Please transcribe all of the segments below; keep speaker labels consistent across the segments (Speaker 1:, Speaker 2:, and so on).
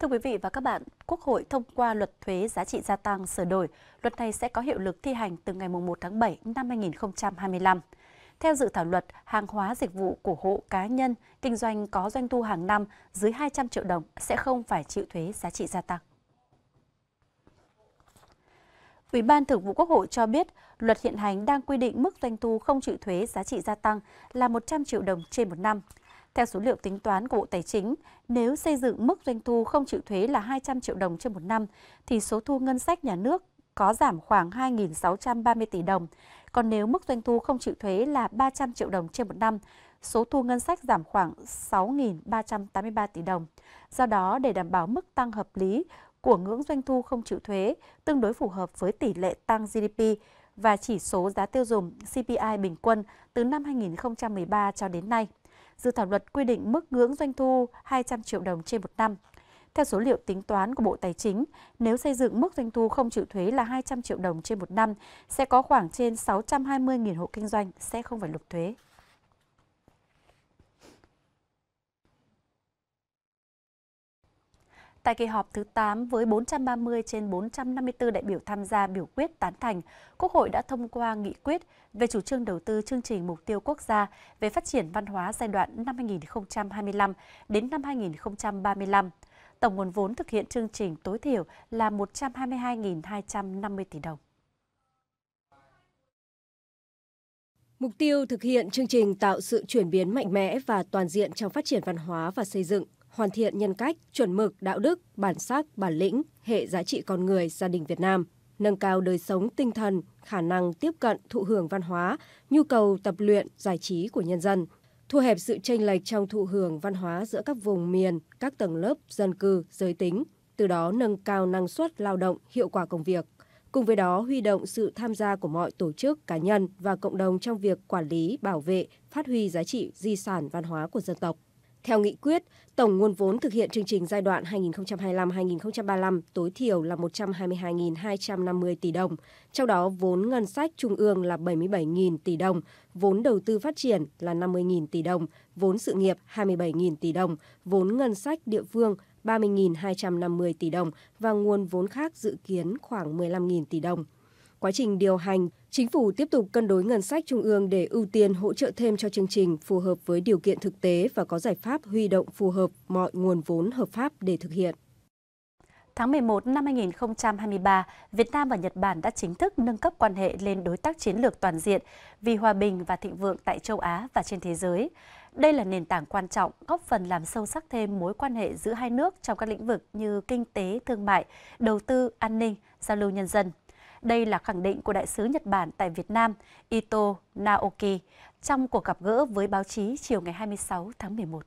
Speaker 1: Thưa quý vị và các bạn, Quốc hội thông qua luật thuế giá trị gia tăng sửa đổi. Luật này sẽ có hiệu lực thi hành từ ngày 1 tháng 7 năm 2025. Theo dự thảo luật, hàng hóa dịch vụ của hộ cá nhân kinh doanh có doanh thu hàng năm dưới 200 triệu đồng sẽ không phải chịu thuế giá trị gia tăng. Ủy ban Thường vụ Quốc hội cho biết, luật hiện hành đang quy định mức doanh thu không chịu thuế giá trị gia tăng là 100 triệu đồng trên một năm – theo số liệu tính toán của Bộ Tài chính, nếu xây dựng mức doanh thu không chịu thuế là 200 triệu đồng trên một năm, thì số thu ngân sách nhà nước có giảm khoảng 2.630 tỷ đồng. Còn nếu mức doanh thu không chịu thuế là 300 triệu đồng trên một năm, số thu ngân sách giảm khoảng 6.383 tỷ đồng. Do đó, để đảm bảo mức tăng hợp lý của ngưỡng doanh thu không chịu thuế tương đối phù hợp với tỷ lệ tăng GDP và chỉ số giá tiêu dùng CPI bình quân từ năm 2013 cho đến nay dự thảo luật quy định mức ngưỡng doanh thu 200 triệu đồng trên một năm. Theo số liệu tính toán của Bộ Tài chính, nếu xây dựng mức doanh thu không chịu thuế là 200 triệu đồng trên một năm, sẽ có khoảng trên 620.000 hộ kinh doanh sẽ không phải nộp thuế. Tại kỳ họp thứ 8 với 430 trên 454 đại biểu tham gia biểu quyết tán thành, Quốc hội đã thông qua nghị quyết về chủ trương đầu tư chương trình mục tiêu quốc gia về phát triển văn hóa giai đoạn năm 2025 đến năm 2035. Tổng nguồn vốn thực hiện chương trình tối thiểu là 122.250 tỷ đồng.
Speaker 2: Mục tiêu thực hiện chương trình tạo sự chuyển biến mạnh mẽ và toàn diện trong phát triển văn hóa và xây dựng hoàn thiện nhân cách, chuẩn mực, đạo đức, bản sắc, bản lĩnh, hệ giá trị con người, gia đình Việt Nam, nâng cao đời sống tinh thần, khả năng tiếp cận, thụ hưởng văn hóa, nhu cầu tập luyện, giải trí của nhân dân, thu hẹp sự tranh lệch trong thụ hưởng văn hóa giữa các vùng miền, các tầng lớp, dân cư, giới tính, từ đó nâng cao năng suất lao động, hiệu quả công việc. Cùng với đó, huy động sự tham gia của mọi tổ chức, cá nhân và cộng đồng trong việc quản lý, bảo vệ, phát huy giá trị di sản văn hóa của dân tộc. Theo nghị quyết, tổng nguồn vốn thực hiện chương trình giai đoạn 2025-2035 tối thiểu là 122.250 tỷ đồng, trong đó vốn ngân sách trung ương là 77.000 tỷ đồng, vốn đầu tư phát triển là 50.000 tỷ đồng, vốn sự nghiệp 27.000 tỷ đồng, vốn ngân sách địa phương 30.250 tỷ đồng và nguồn vốn khác dự kiến khoảng 15.000 tỷ đồng. Quá trình điều hành, Chính phủ tiếp tục cân đối ngân sách trung ương để ưu tiên hỗ trợ thêm cho chương trình phù hợp với điều kiện thực tế và có giải pháp huy động phù hợp mọi nguồn vốn hợp pháp để thực hiện.
Speaker 1: Tháng 11 năm 2023, Việt Nam và Nhật Bản đã chính thức nâng cấp quan hệ lên đối tác chiến lược toàn diện vì hòa bình và thịnh vượng tại châu Á và trên thế giới. Đây là nền tảng quan trọng góp phần làm sâu sắc thêm mối quan hệ giữa hai nước trong các lĩnh vực như kinh tế, thương mại, đầu tư, an ninh, giao lưu nhân dân. Đây là khẳng định của Đại sứ Nhật Bản tại Việt Nam Ito Naoki trong cuộc gặp gỡ
Speaker 3: với báo chí chiều ngày 26 tháng 11.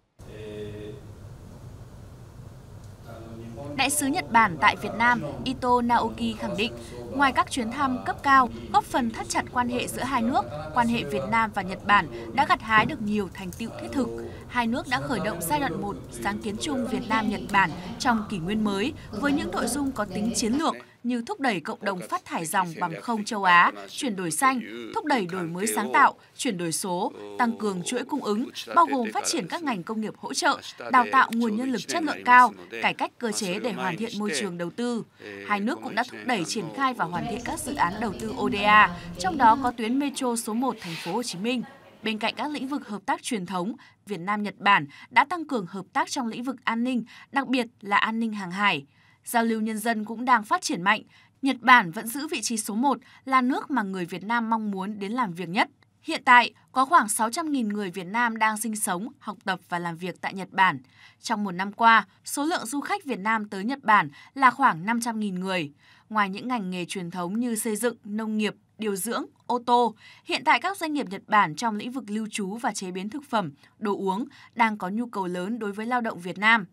Speaker 3: Đại sứ Nhật Bản tại Việt Nam Ito Naoki khẳng định, ngoài các chuyến thăm cấp cao góp phần thắt chặt quan hệ giữa hai nước, quan hệ Việt Nam và Nhật Bản đã gặt hái được nhiều thành tựu thiết thực. Hai nước đã khởi động giai đoạn 1 sáng kiến chung Việt Nam-Nhật Bản trong kỷ nguyên mới với những nội dung có tính chiến lược, như thúc đẩy cộng đồng phát thải dòng bằng không châu Á, chuyển đổi xanh, thúc đẩy đổi mới sáng tạo, chuyển đổi số, tăng cường chuỗi cung ứng, bao gồm phát triển các ngành công nghiệp hỗ trợ, đào tạo nguồn nhân lực chất lượng cao, cải cách cơ chế để hoàn thiện môi trường đầu tư. Hai nước cũng đã thúc đẩy triển khai và hoàn thiện các dự án đầu tư ODA, trong đó có tuyến metro số 1 thành phố Hồ Chí Minh. Bên cạnh các lĩnh vực hợp tác truyền thống, Việt Nam Nhật Bản đã tăng cường hợp tác trong lĩnh vực an ninh, đặc biệt là an ninh hàng hải. Giao lưu nhân dân cũng đang phát triển mạnh. Nhật Bản vẫn giữ vị trí số 1 là nước mà người Việt Nam mong muốn đến làm việc nhất. Hiện tại, có khoảng 600.000 người Việt Nam đang sinh sống, học tập và làm việc tại Nhật Bản. Trong một năm qua, số lượng du khách Việt Nam tới Nhật Bản là khoảng 500.000 người. Ngoài những ngành nghề truyền thống như xây dựng, nông nghiệp, điều dưỡng, ô tô. Hiện tại các doanh nghiệp Nhật Bản trong lĩnh vực lưu trú và chế biến thực phẩm, đồ uống đang có nhu cầu lớn đối với lao động Việt Nam.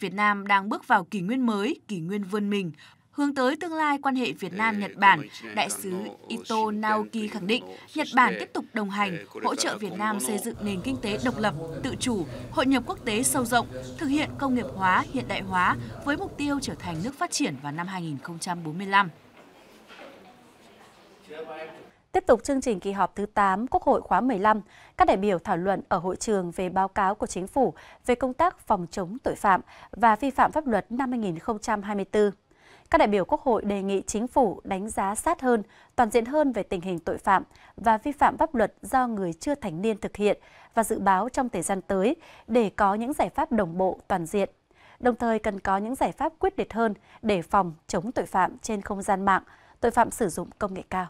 Speaker 3: Việt Nam đang bước vào kỷ nguyên mới, kỷ nguyên vươn mình, Hướng tới tương lai quan hệ Việt Nam-Nhật Bản, Đại sứ Ito Naoki khẳng định Nhật Bản tiếp tục đồng hành, hỗ trợ Việt Nam xây dựng nền kinh tế độc lập, tự chủ, hội nhập quốc tế sâu rộng, thực hiện công nghiệp hóa, hiện đại hóa với mục tiêu trở thành nước phát triển vào năm 2045.
Speaker 1: Tiếp tục chương trình kỳ họp thứ 8 Quốc hội khóa 15, các đại biểu thảo luận ở hội trường về báo cáo của chính phủ về công tác phòng chống tội phạm và vi phạm pháp luật năm 2024. Các đại biểu Quốc hội đề nghị chính phủ đánh giá sát hơn, toàn diện hơn về tình hình tội phạm và vi phạm pháp luật do người chưa thành niên thực hiện và dự báo trong thời gian tới để có những giải pháp đồng bộ toàn diện đồng thời cần có những giải pháp quyết liệt hơn để phòng chống tội phạm trên không gian mạng, tội phạm sử dụng
Speaker 4: công nghệ cao.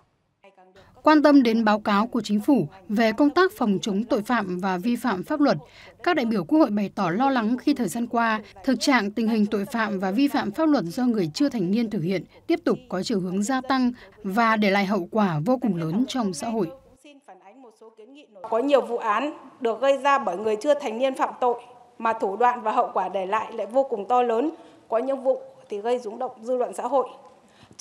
Speaker 4: Quan tâm đến báo cáo của chính phủ về công tác phòng chống tội phạm và vi phạm pháp luật, các đại biểu Quốc hội bày tỏ lo lắng khi thời gian qua, thực trạng tình hình tội phạm và vi phạm pháp luật do người chưa thành niên thực hiện tiếp tục có chiều hướng gia tăng và để lại hậu quả vô cùng lớn trong xã hội. Có nhiều vụ án được gây ra bởi người chưa thành niên phạm tội mà thủ đoạn và hậu quả để lại lại vô cùng to lớn, có những vụ thì gây rúng động dư luận xã hội.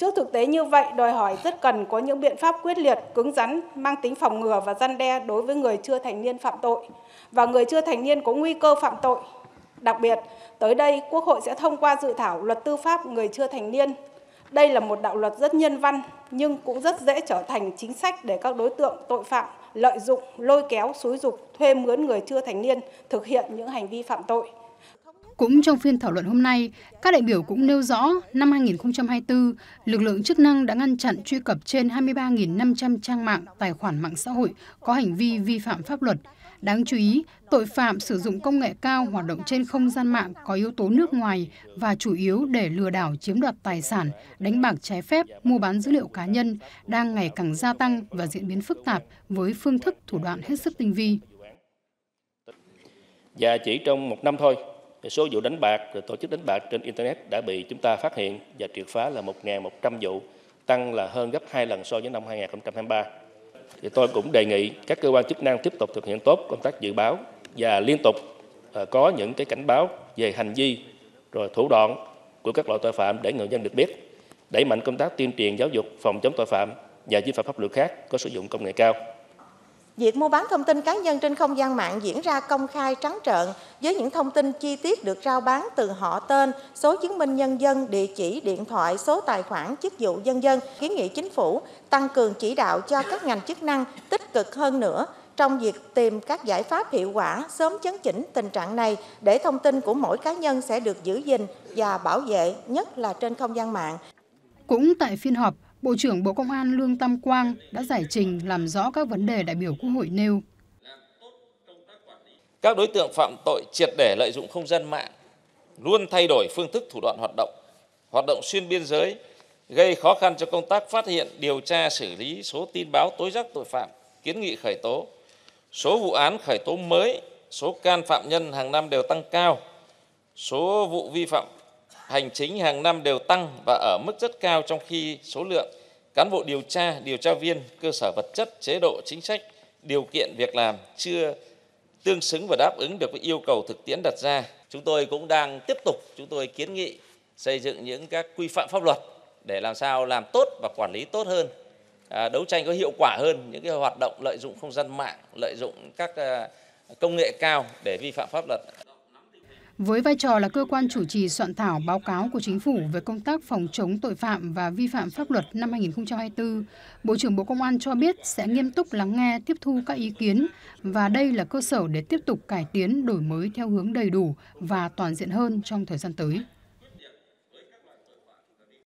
Speaker 4: Trước thực tế như vậy, đòi hỏi rất cần có những biện pháp quyết liệt, cứng rắn, mang tính phòng ngừa và gian đe đối với người chưa thành niên phạm tội và người chưa thành niên có nguy cơ phạm tội. Đặc biệt, tới đây Quốc hội sẽ thông qua dự thảo luật tư pháp người chưa thành niên. Đây là một đạo luật rất nhân văn nhưng cũng rất dễ trở thành chính sách để các đối tượng tội phạm lợi dụng, lôi kéo, xúi dục, thuê mướn người chưa thành niên thực hiện những hành vi phạm tội. Cũng trong phiên thảo luận hôm nay, các đại biểu cũng nêu rõ năm 2024, lực lượng chức năng đã ngăn chặn truy cập trên 23.500 trang mạng, tài khoản mạng xã hội có hành vi vi phạm pháp luật. Đáng chú ý, tội phạm sử dụng công nghệ cao hoạt động trên không gian mạng có yếu tố nước ngoài và chủ yếu để lừa đảo chiếm đoạt tài sản, đánh bạc trái phép, mua bán dữ liệu cá nhân đang ngày càng gia tăng và diễn biến phức tạp với phương thức thủ đoạn hết sức tinh vi.
Speaker 3: Và chỉ trong một năm thôi, số vụ đánh bạc, tổ chức đánh bạc trên Internet đã bị chúng ta phát hiện và triệt phá là 1.100 vụ, tăng là hơn gấp 2 lần so với năm 2023. Thì tôi cũng đề nghị các cơ quan chức năng tiếp tục thực hiện tốt công tác dự báo và liên tục ờ, có những cái cảnh báo về hành vi rồi thủ đoạn của các loại tội phạm để người dân được biết, đẩy mạnh công tác tuyên truyền giáo dục phòng chống tội phạm và vi phạm pháp luật khác có sử dụng công nghệ cao.
Speaker 1: Việc mua bán thông tin cá nhân trên không gian mạng diễn ra công khai trắng trợn với những thông tin chi tiết được rao bán từ họ tên, số chứng minh nhân dân, địa chỉ, điện thoại, số tài khoản, chức vụ dân dân. Kiến nghị chính phủ tăng cường chỉ đạo cho các ngành chức năng tích cực hơn nữa trong việc tìm các giải pháp hiệu quả sớm chấn chỉnh tình trạng này để thông tin của mỗi cá nhân sẽ được giữ gìn và bảo vệ, nhất là trên không gian mạng.
Speaker 4: Cũng tại phiên họp, Bộ trưởng Bộ Công an Lương Tam Quang đã giải trình làm rõ các vấn đề đại biểu Quốc hội nêu.
Speaker 2: Các đối tượng phạm tội triệt để lợi dụng không gian mạng, luôn thay đổi phương thức thủ đoạn hoạt động, hoạt động xuyên biên giới, gây khó khăn cho công tác phát hiện, điều tra, xử lý số tin báo tối giác tội phạm, kiến nghị khởi tố. Số vụ án khởi tố mới, số can phạm nhân hàng năm đều tăng cao. Số vụ vi phạm hành chính hàng năm đều tăng và ở mức rất cao trong khi số lượng cán bộ điều tra, điều tra viên, cơ sở vật chất, chế độ, chính sách, điều kiện việc làm chưa tương xứng và đáp ứng được với yêu cầu thực tiễn đặt ra. Chúng tôi cũng đang tiếp tục chúng tôi kiến nghị xây dựng những các quy phạm pháp luật để làm sao làm tốt và quản lý tốt hơn, à, đấu tranh có hiệu quả hơn những cái hoạt động lợi dụng không gian mạng, lợi dụng các à, công nghệ cao để vi phạm pháp luật.
Speaker 4: Với vai trò là cơ quan chủ trì soạn thảo báo cáo của chính phủ về công tác phòng chống tội phạm và vi phạm pháp luật năm 2024, Bộ trưởng Bộ Công an cho biết sẽ nghiêm túc lắng nghe, tiếp thu các ý kiến và đây là cơ sở để tiếp tục cải tiến, đổi mới theo hướng đầy đủ và toàn diện hơn trong thời gian tới.